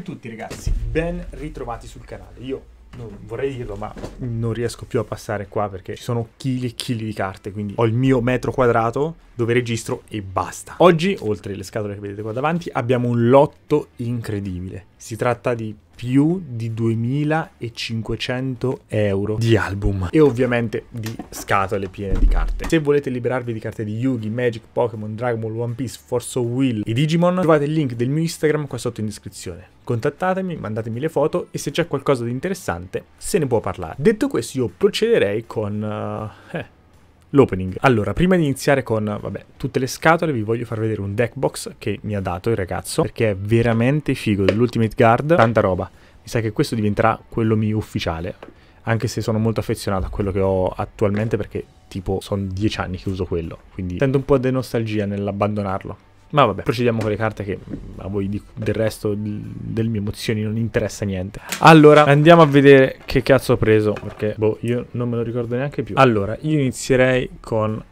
a tutti ragazzi, ben ritrovati sul canale. Io non vorrei dirlo, ma non riesco più a passare qua perché ci sono chili e chili di carte, quindi ho il mio metro quadrato dove registro e basta. Oggi, oltre alle scatole che vedete qua davanti, abbiamo un lotto incredibile. Si tratta di più di 2500 euro di album e ovviamente di scatole piene di carte. Se volete liberarvi di carte di Yugi, Magic, Pokémon, Dragon Ball, One Piece, Force of Will e Digimon, trovate il link del mio Instagram qua sotto in descrizione. Contattatemi, mandatemi le foto e se c'è qualcosa di interessante se ne può parlare. Detto questo io procederei con... Uh, eh, eh l'opening. Allora, prima di iniziare con, vabbè, tutte le scatole, vi voglio far vedere un deck box che mi ha dato il ragazzo, perché è veramente figo, dell'Ultimate Guard, tanta roba. Mi sa che questo diventerà quello mio ufficiale, anche se sono molto affezionato a quello che ho attualmente, perché tipo sono dieci anni che uso quello, quindi sento un po' di nostalgia nell'abbandonarlo. Ma vabbè, procediamo con le carte che mm, a voi di, del resto delle mie emozioni non interessa niente. Allora, andiamo a vedere che cazzo ho preso, perché boh, io non me lo ricordo neanche più. Allora, io inizierei con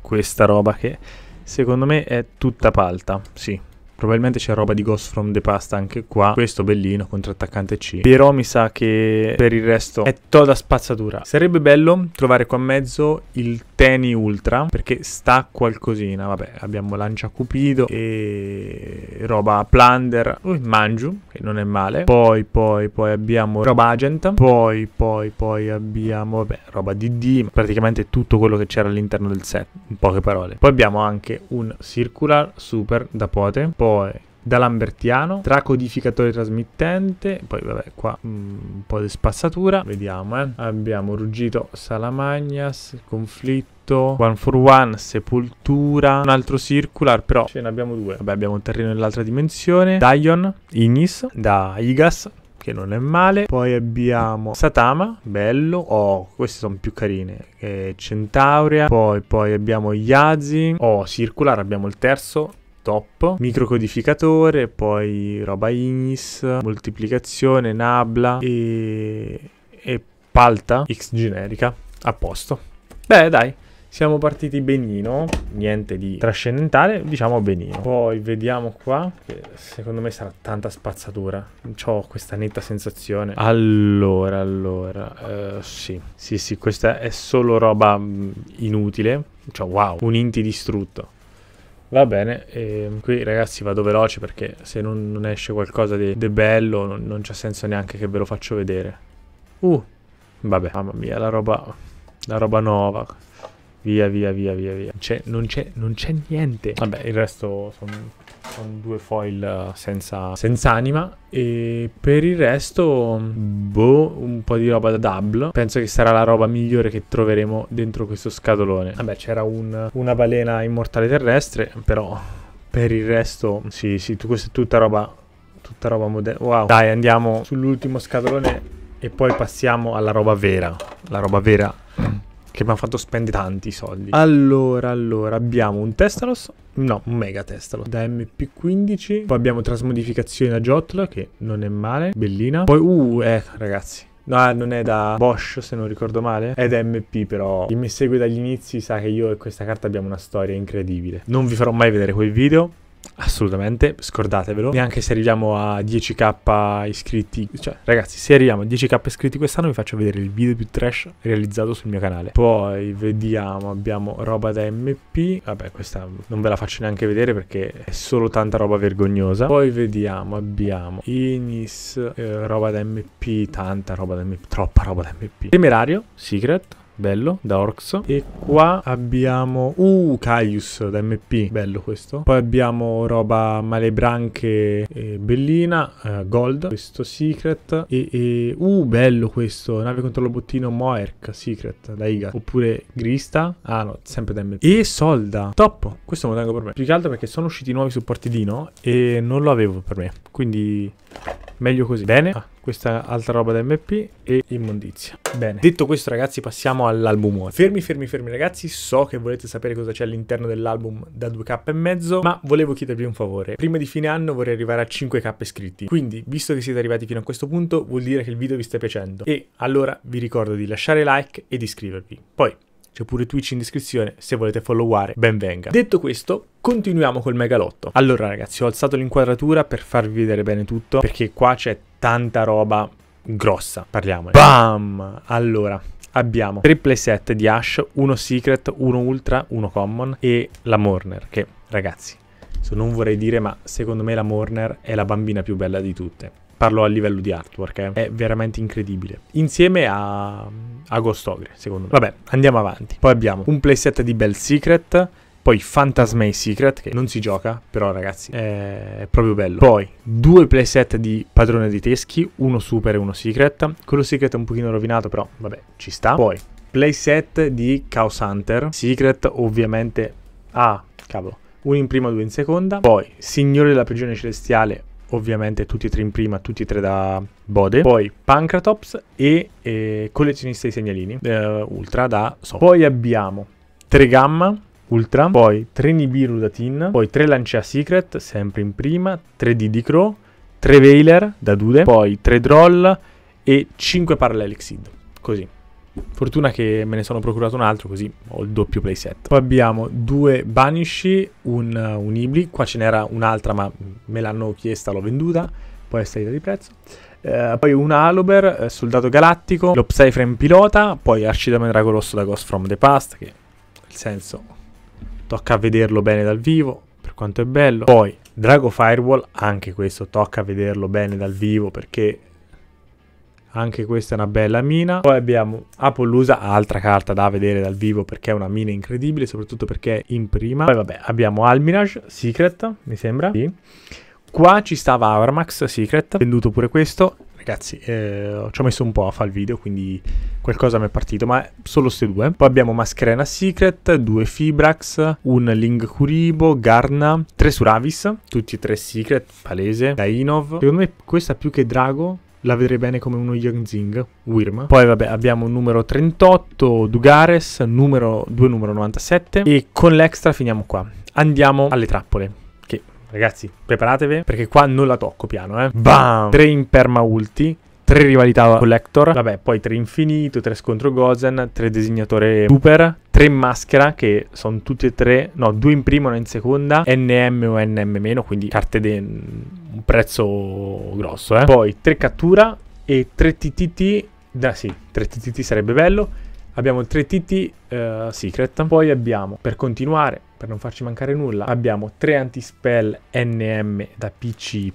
questa roba che secondo me è tutta palta, sì. Probabilmente c'è roba di Ghost from the Past anche qua. Questo bellino, contro attaccante C. Però mi sa che per il resto è toda spazzatura. Sarebbe bello trovare qua a mezzo il Teni Ultra perché sta qualcosina. Vabbè, abbiamo Lancia Cupido e roba Plunder, uh, Manju, che non è male. Poi, poi, poi abbiamo roba Agent. Poi, poi, poi abbiamo, vabbè, roba DD. Praticamente tutto quello che c'era all'interno del set, in poche parole. Poi abbiamo anche un Circular Super da Pote. Poi da Lambertiano, tra codificatore trasmittente, poi vabbè qua mm, un po' di spazzatura, vediamo eh. Abbiamo Ruggito Salamagnas, Conflitto. One for One, Sepoltura, un altro Circular, però ce ne abbiamo due. Vabbè, abbiamo un terreno nell'altra dimensione, Dion, Ignis, da Igas, che non è male. Poi abbiamo Satama, bello. Oh, queste sono più carine. Eh, Centaurea. Poi, poi abbiamo Yazi. Oh, Circular, abbiamo il terzo top, microcodificatore, poi roba Ignis, moltiplicazione, Nabla e, e Palta X generica, a posto. Beh dai, siamo partiti benino, niente di trascendentale, diciamo benino. Poi vediamo qua, che secondo me sarà tanta spazzatura, ho questa netta sensazione. Allora, allora, uh, sì, sì, sì, questa è solo roba mm, inutile, cioè wow, un inti distrutto. Va bene, e ehm, qui ragazzi vado veloce perché se non, non esce qualcosa di, di bello non, non c'è senso neanche che ve lo faccio vedere. Uh, vabbè, mamma mia, la roba, la roba nuova. Via, via, via, via, via. C'è, non, c'è, non c'è niente. Vabbè, il resto sono sono due foil eh, senza, senza, anima e per il resto boh un po' di roba da double penso che sarà la roba migliore che troveremo dentro questo scatolone vabbè c'era un, una balena immortale terrestre però per il resto sì sì questa è tutta roba tutta roba moderna wow dai andiamo sull'ultimo scatolone e poi passiamo alla roba vera la roba vera che mi hanno fatto spendere tanti soldi. Allora, allora, abbiamo un Testalos. No, un Mega Testalos. Da MP15. Poi abbiamo trasmodificazione da Jotla, che non è male. Bellina. Poi, uh, eh, ragazzi. No, eh, non è da Bosch se non ricordo male. È da MP però. Chi mi segue dagli inizi sa che io e questa carta abbiamo una storia incredibile. Non vi farò mai vedere quel video Assolutamente, scordatevelo. Neanche se arriviamo a 10k iscritti, cioè ragazzi, se arriviamo a 10k iscritti quest'anno vi faccio vedere il video più trash realizzato sul mio canale. Poi vediamo, abbiamo roba da MP. Vabbè, questa non ve la faccio neanche vedere perché è solo tanta roba vergognosa. Poi vediamo, abbiamo Inis, eh, roba da MP, tanta roba da MP, troppa roba da MP. Temerario, Secret bello, da Orcs. E qua abbiamo... Uh, Caius da MP, bello questo. Poi abbiamo roba malebranche eh, bellina, eh, gold, questo secret. E, e, Uh, bello questo, nave contro lo bottino Moerk, secret, da Iga. Oppure Grista, ah no, sempre da MP. E Solda, top, questo me lo tengo per me. Più che altro perché sono usciti nuovi supporti Dino e non lo avevo per me, quindi meglio così. Bene, ah, questa altra roba da MP e immondizia. Bene, detto questo ragazzi passiamo all'album Fermi, fermi, fermi ragazzi, so che volete sapere cosa c'è all'interno dell'album da 2k e mezzo, ma volevo chiedervi un favore. Prima di fine anno vorrei arrivare a 5k iscritti, quindi visto che siete arrivati fino a questo punto vuol dire che il video vi sta piacendo e allora vi ricordo di lasciare like e di iscrivervi. Poi c'è pure Twitch in descrizione, se volete followare, ben venga. Detto questo, continuiamo col megalotto. Allora ragazzi, ho alzato l'inquadratura per farvi vedere bene tutto, perché qua c'è tanta roba grossa, parliamone. Bam! Allora, abbiamo tre playset di Ash, uno Secret, uno Ultra, uno Common e la Morner, che ragazzi, non vorrei dire, ma secondo me la Morner è la bambina più bella di tutte. Parlo a livello di artwork, eh. è veramente incredibile. Insieme a, a Ghost Ogre, secondo me. Vabbè, andiamo avanti. Poi abbiamo un playset di Bell Secret, poi Phantasmay Secret, che non si gioca, però ragazzi è proprio bello. Poi due playset di Padrone dei Teschi, uno Super e uno Secret. Quello Secret è un pochino rovinato, però vabbè, ci sta. Poi playset di Chaos Hunter, Secret ovviamente... Ah, cavolo. Uno in prima, due in seconda. Poi Signore della Prigione Celestiale, ovviamente tutti e tre in prima, tutti e tre da Bode, poi Pancratops e eh, Collezionista dei Segnalini, eh, Ultra da Soft. Poi abbiamo 3 Gamma, Ultra, poi 3 Nibiru da Tin, poi 3 Lancia Secret, sempre in prima, 3 Didicro, 3 Veiler da Dude, poi 3 Droll e 5 Parallelixid, così. Fortuna che me ne sono procurato un altro così ho il doppio playset. Poi abbiamo due Banishi, un, un Ibli, qua ce n'era un'altra ma me l'hanno chiesta, l'ho venduta, poi è salita di prezzo. Eh, poi un Alober, eh, Soldato Galattico, lo Psyframe Pilota, poi Arcidame Drago Rosso da Ghost from the Past, che nel senso tocca vederlo bene dal vivo, per quanto è bello. Poi Drago Firewall, anche questo tocca vederlo bene dal vivo perché anche questa è una bella mina. Poi abbiamo Apollusa, altra carta da vedere dal vivo perché è una mina incredibile, soprattutto perché è in prima. Poi vabbè, abbiamo Almirage, Secret, mi sembra. Sì. Qua ci stava Avramax Secret, venduto pure questo. Ragazzi, eh, ci ho messo un po' a fare il video, quindi qualcosa mi è partito, ma solo queste due. Poi abbiamo Mascherena Secret, due Fibrax, un Ling Kuribo, Garna, tre Suravis, tutti e tre Secret, palese, da Inov. Secondo me questa più che Drago la vedrei bene come uno Yangzing, Wirma. Poi vabbè, abbiamo un numero 38, Dugares, numero 2 numero 97 e con l'extra finiamo qua. Andiamo alle trappole. Che ragazzi, preparatevi perché qua non la tocco piano, eh. Bam! 3 in ulti. 3 rivalità collector, vabbè, poi 3 infinito, 3 scontro Gozen, 3 designatore super, tre maschera che sono tutte e tre, no, due in prima e una in seconda, NM o NM-, meno, quindi carte di un prezzo grosso, eh. Poi tre cattura e tre TTT, da sì, tre TTT sarebbe bello. Abbiamo tre TT uh, eh, Secret, poi abbiamo per continuare per non farci mancare nulla abbiamo 3 antispell NM da PCY,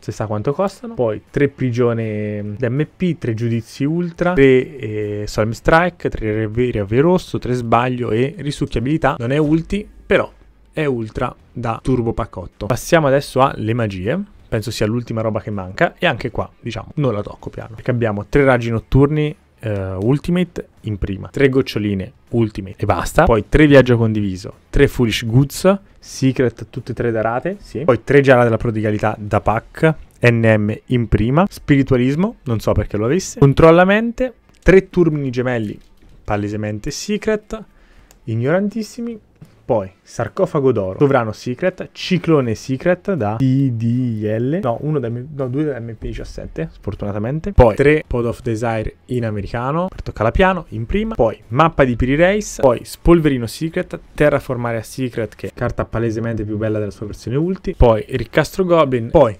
se sa quanto costano, poi 3 prigione d'MP, 3 giudizi ultra, 3 eh, Solm Strike, 3 Reverio Rosso, 3 sbaglio e risucchiabilità, non è ulti, però è ultra da turbo paccotto. Passiamo adesso alle magie penso sia l'ultima roba che manca e anche qua diciamo non la tocco piano perché abbiamo tre raggi notturni uh, Ultimate in prima, tre goccioline Ultimate e basta, poi tre viaggio condiviso, tre Foolish Goods, Secret tutte e tre darate, sì. poi tre giara della prodigalità da pack, NM in prima, Spiritualismo, non so perché lo avesse, Controlla mente, 3 turmini gemelli, palesemente Secret, Ignorantissimi, poi, Sarcofago d'Oro, Sovrano Secret, Ciclone Secret da DDL, no, uno da, no, due da MP17, sfortunatamente. Poi, 3 Pod of Desire in americano, per piano, in prima. Poi, Mappa di Piri Race, poi Spolverino Secret, Terraformarea Secret, che è carta palesemente più bella della sua versione ulti. Poi, Ricastro Goblin, poi...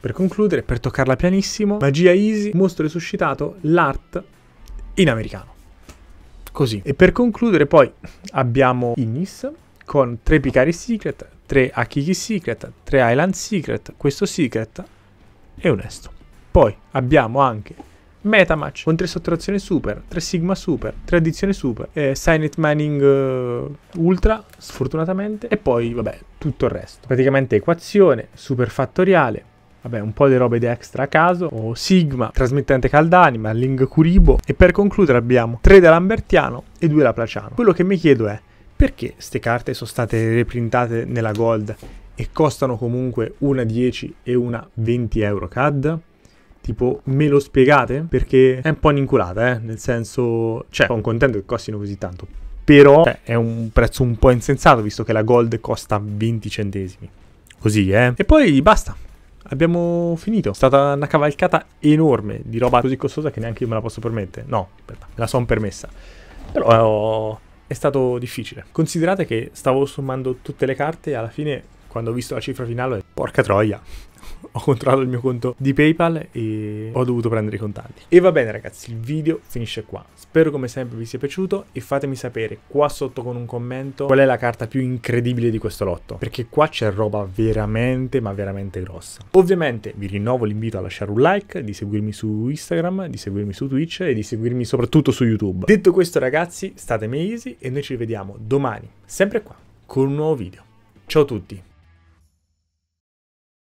Per concludere, per toccarla pianissimo, magia easy, mostro resuscitato, l'art in americano. Così. E per concludere poi abbiamo Ignis, con 3 Picari Secret, 3 Akiki Secret, 3 Island Secret, questo Secret e un Esto. Poi abbiamo anche Metamatch con 3 sottrazione super, 3 Sigma super, 3 addizione super, eh, Signet Mining eh, Ultra, sfortunatamente, e poi vabbè tutto il resto. Praticamente equazione, super fattoriale, vabbè un po' di robe di extra a caso, o Sigma, trasmittente caldanima, Ling Curibo, e per concludere abbiamo 3 da Lambertiano e 2 da Placiano. Quello che mi chiedo è, perché queste carte sono state reprintate nella gold e costano comunque una 10 e una 20 euro CAD? Tipo, me lo spiegate? Perché è un po' un'inculata, eh? Nel senso, cioè, sono contento che costino così tanto. Però cioè, è un prezzo un po' insensato, visto che la gold costa 20 centesimi. Così, eh? E poi basta. Abbiamo finito. È stata una cavalcata enorme di roba così costosa che neanche io me la posso permettere. No, aspetta, me la son permessa. Però è stato difficile. Considerate che stavo sommando tutte le carte e alla fine, quando ho visto la cifra finale, porca troia, ho controllato il mio conto di PayPal e ho dovuto prendere i contanti. E va bene ragazzi, il video finisce qua. Spero come sempre vi sia piaciuto e fatemi sapere qua sotto con un commento qual è la carta più incredibile di questo lotto, perché qua c'è roba veramente ma veramente grossa. Ovviamente vi rinnovo l'invito a lasciare un like, di seguirmi su Instagram, di seguirmi su Twitch e di seguirmi soprattutto su YouTube. Detto questo ragazzi, state easy e noi ci vediamo domani, sempre qua, con un nuovo video. Ciao a tutti!